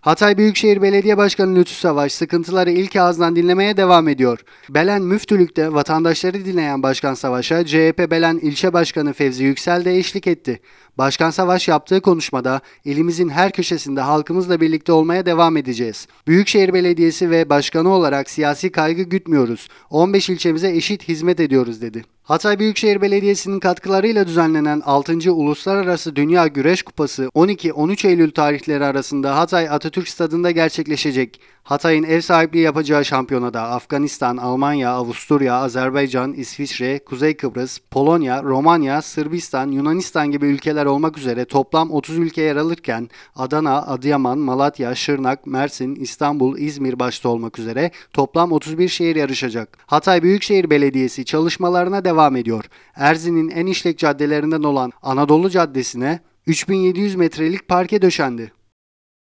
Hatay Büyükşehir Belediye Başkanı Lütfü Savaş sıkıntıları ilk ağızdan dinlemeye devam ediyor. Belen Müftülük'te vatandaşları dinleyen Başkan Savaş'a CHP Belen İlçe Başkanı Fevzi Yüksel de eşlik etti. Başkan Savaş yaptığı konuşmada ilimizin her köşesinde halkımızla birlikte olmaya devam edeceğiz. Büyükşehir Belediyesi ve başkanı olarak siyasi kaygı gütmüyoruz. 15 ilçemize eşit hizmet ediyoruz dedi. Hatay Büyükşehir Belediyesi'nin katkılarıyla düzenlenen 6. Uluslararası Dünya Güreş Kupası 12-13 Eylül tarihleri arasında Hatay Atatürk Stadı'nda gerçekleşecek. Hatay'ın ev sahipliği yapacağı şampiyonada Afganistan, Almanya, Avusturya, Azerbaycan, İsviçre, Kuzey Kıbrıs, Polonya, Romanya, Sırbistan, Yunanistan gibi ülkeler olmak üzere toplam 30 ülke yer alırken Adana, Adıyaman, Malatya, Şırnak, Mersin, İstanbul, İzmir başta olmak üzere toplam 31 şehir yarışacak. Hatay Büyükşehir Belediyesi çalışmalarına devam devam ediyor. Erzin'in en işlek caddelerinden olan Anadolu Caddesi'ne 3700 metrelik parke döşendi.